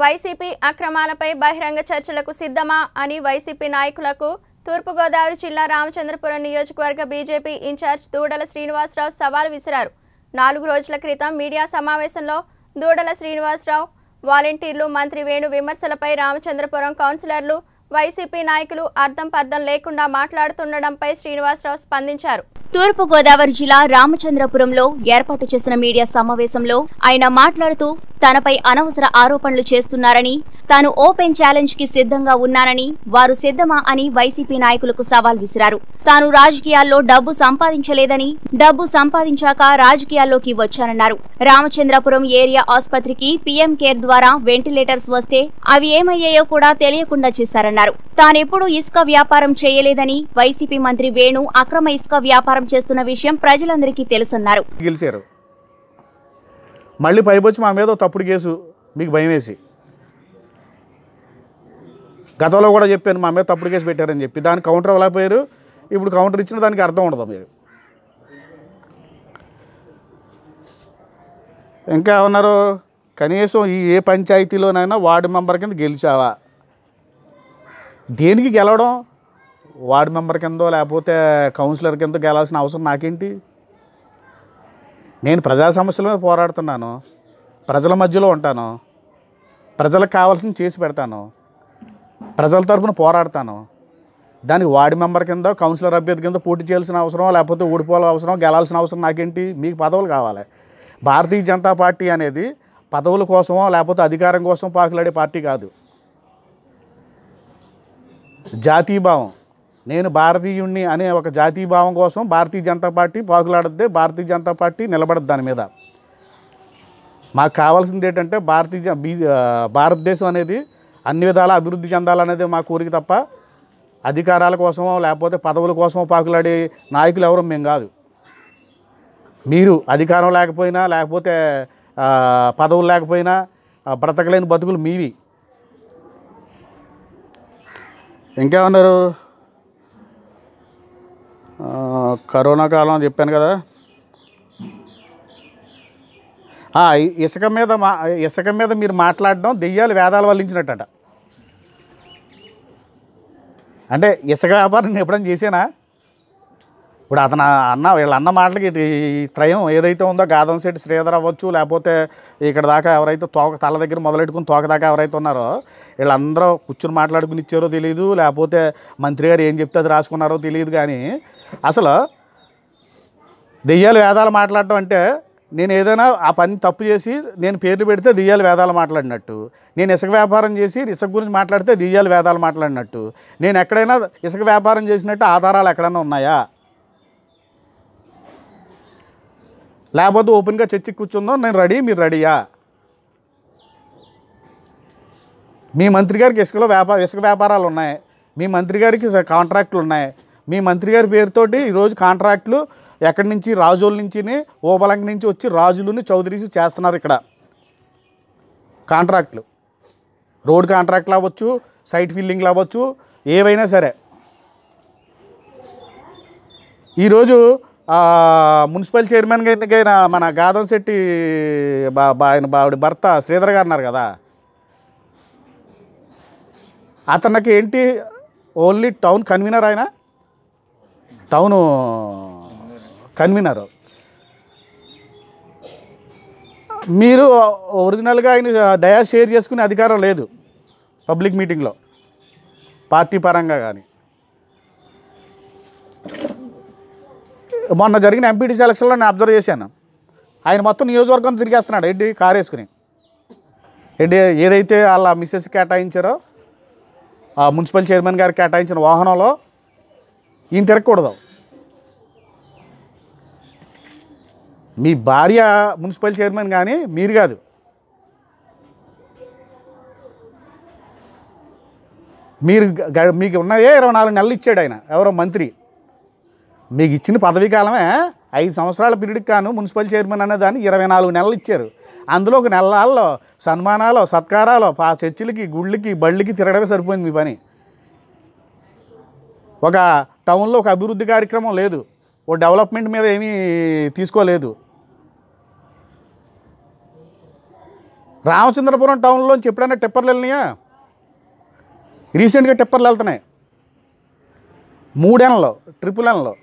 YCP అక్రమాలపై బహిరంగ చర్చలకు సిద్ధమా అని వైసీపీ నాయకులకు తూర్పుగోదావరి జిల్లా రామచంద్రపురం నియోజకవర్గ బీజేపీ ఇన్ఛార్జ్ దూడల శ్రీనివాసరావు సవాల్ విసిరారు నాలుగు రోజుల క్రితం మీడియా సమావేశంలో దూడల శ్రీనివాసరావు వాలంటీర్లు మంత్రి వేణు విమర్శలపై రామచంద్రపురం కౌన్సిలర్లు వైసీపీ నాయకులు అర్థం పర్థం లేకుండా మాట్లాడుతుండడంపై శ్రీనివాసరావు స్పందించారు తూర్పుగోదావరి జిల్లా రామచంద్రపురంలో ఏర్పాటు చేసిన మీడియా సమావేశంలో ఆయన మాట్లాడుతూ తనపై అనవసర ఆరోపణలు చేస్తున్నారని తాను ఓపెన్ ఛాలెంజ్ కి సిద్ధంగా ఉన్నానని వారు సిద్ధమా అని వైసీపీ నాయకులకు సవాల్ విసిరారు తాను రాజకీయాల్లో డబ్బు సంపాదించలేదని డబ్బు సంపాదించాక రాజకీయాల్లోకి వచ్చానన్నారు రామచంద్రపురం ఏరియా ఆసుపత్రికి పీఎం కేర్ ద్వారా వెంటిలేటర్స్ వస్తే అవి ఏమయ్యాయో కూడా తెలియకుండా చేశారన్నారు తానెప్పుడు ఇసుక వ్యాపారం చేయలేదని వైసీపీ మంత్రి వేణు అక్రమ ఇసుక వ్యాపారం ప్రచారం చేస్తున్న విషయం ప్రజలందరికీ తెలుసన్నారు గెలిచారు మళ్ళీ పైపొచ్చి మా మీద తప్పుడు కేసు మీకు భయం వేసి గతంలో కూడా చెప్పాను మా మీద తప్పుడు కేసు పెట్టారని చెప్పి దాని కౌంటర్ అవ్వలేకపోయారు ఇప్పుడు కౌంటర్ ఇచ్చిన దానికి అర్థం ఉండదు మీరు ఇంకా ఉన్నారు కనీసం ఈ ఏ పంచాయతీలోనైనా వార్డు మెంబర్ కింద గెలిచావా దేనికి గెలవడం వార్డు మెంబర్ కిందో లేకపోతే కౌన్సిలర్ కింద గెలాల్సిన అవసరం నాకేంటి నేను ప్రజా సమస్యల మీద పోరాడుతున్నాను ప్రజల మధ్యలో ఉంటాను ప్రజలకు కావాల్సింది చేసి పెడతాను ప్రజల తరపున పోరాడతాను దానికి వార్డు మెంబర్ కింద కౌన్సిలర్ అభ్యర్థి కింద పోటీ చేయాల్సిన అవసరం లేకపోతే ఓడిపోవాల అవసరం గెలాల్సిన అవసరం నాకేంటి మీకు పదవులు కావాలి భారతీయ జనతా పార్టీ అనేది పదవుల కోసమో లేకపోతే అధికారం కోసం పాకులాడే పార్టీ కాదు జాతీయ భావం నేను భారతీయుణ్ణి అనే ఒక జాతీయ భావం కోసం భారతీయ జనతా పార్టీ పాకులాడద్దే భారతీయ జనతా పార్టీ నిలబడద్దు దాని మీద మాకు కావాల్సింది ఏంటంటే భారతీయ బీ భారతదేశం అనేది అన్ని విధాల అభివృద్ధి చెందాలనేది మా కోరిక తప్ప అధికారాల కోసమో లేకపోతే పదవుల కోసమో పాకులాడే నాయకులు ఎవరో మేము కాదు మీరు అధికారం లేకపోయినా లేకపోతే పదవులు లేకపోయినా బ్రతకలేని బతుకులు మీవి ఇంకేమన్నారు కరోనా కాలం చెప్పాను కదా ఇసుక మీద మా ఇసుక మీద మీరు మాట్లాడడం దెయ్యాలు వేదాలు వల్లించినట్టట అంటే ఇసుక వ్యాపారం ఎప్పుడైనా చేసేనా ఇప్పుడు అతను అన్న వీళ్ళ అన్న మాటలకి ఇది త్రయం ఏదైతే ఉందో గాదం శెట్టి శ్రీధర్ అవ్వచ్చు లేకపోతే ఇక్కడ దాకా ఎవరైతే తోక తల దగ్గర మొదలెట్టుకుని తోక దాకా ఎవరైతే ఉన్నారో వీళ్ళందరూ కూర్చుని మాట్లాడుకుని ఇచ్చారో తెలియదు లేకపోతే మంత్రి గారు ఏం చెప్తే అది రాసుకున్నారో తెలియదు కానీ అసలు దెయ్యాలు వేదాలు మాట్లాడటం అంటే నేను ఏదైనా ఆ పని తప్పు చేసి నేను పేర్లు పెడితే దియ్యాలు వేదాలు మాట్లాడినట్టు నేను ఇసుక వ్యాపారం చేసి ఇసుక గురించి మాట్లాడితే దియ్యాలు వేదాలు మాట్లాడినట్టు నేను ఎక్కడైనా ఇసుక వ్యాపారం చేసినట్టు ఆధారాలు ఎక్కడైనా ఉన్నాయా లేకపోతే ఓపెన్గా చర్చి కూర్చుందాం నేను రెడీ మీరు రెడీయా మీ మంత్రి గారికి ఇసుకలో వ్యాపార ఇసుక వ్యాపారాలు ఉన్నాయి మీ మంత్రి గారికి కాంట్రాక్టులు ఉన్నాయి మీ మంత్రి గారి పేరుతోటి ఈరోజు కాంట్రాక్టులు ఎక్కడి నుంచి రాజుల నుంచి ఓబలంక నుంచి వచ్చి రాజులని చౌదరీస్ చేస్తున్నారు ఇక్కడ కాంట్రాక్టులు రోడ్ కాంట్రాక్ట్లు అవ్వచ్చు సైట్ ఫిల్లింగ్లు అవ్వచ్చు ఏవైనా సరే ఈరోజు మున్సిపల్ చైర్మన్గా ఎన్నికైన మన గాదం శెట్టి బా ఆయన బావిడి భర్త శ్రీధర్ గారు అన్నారు కదా అతనికి ఏంటి ఓన్లీ టౌన్ కన్వీనర్ ఆయన టౌను కన్వీనర్ మీరు ఒరిజినల్గా ఆయన డయా షేర్ చేసుకునే అధికారం లేదు పబ్లిక్ మీటింగ్లో పార్టీ పరంగా కానీ మొన్న జరిగిన ఎంపీటీ సెలక్షన్లో నేను అబ్జర్వ్ చేశాను ఆయన మొత్తం నియోజకవర్గం తిరిగేస్తున్నాడు ఎడ్డి కారు వేసుకుని ఎడ్డి ఏదైతే వాళ్ళ మిస్సెస్ కేటాయించారో ఆ మున్సిపల్ చైర్మన్ గారు కేటాయించిన వాహనంలో ఈయన తిరగకూడదు మీ భార్య మున్సిపల్ చైర్మన్ కానీ మీరు కాదు మీరు మీకు ఉన్నాయే ఇరవై నాలుగు నెలలు ఇచ్చాడు ఆయన ఎవరో మంత్రి మీకు ఇచ్చిన పదవీ కాలమే ఐదు సంవత్సరాల పీరియడ్కి కాను మున్సిపల్ చైర్మన్ అనే దాన్ని ఇరవై నాలుగు నెలలు ఇచ్చారు అందులో ఒక నెలల్లో సన్మానాలు సత్కారాలు ఆ చర్చిలకి గుళ్ళకి బళ్ళకి తిరగడమే సరిపోయింది మీ పని ఒక టౌన్లో ఒక అభివృద్ధి కార్యక్రమం లేదు ఓ డెవలప్మెంట్ మీద ఏమీ తీసుకోలేదు రామచంద్రపురం టౌన్లో చెప్పడానికి టిప్పర్లు వెళ్ళినాయా రీసెంట్గా టిప్పర్లు వెళ్తున్నాయి మూడెన్లో ట్రిపుల్ ఎన్లో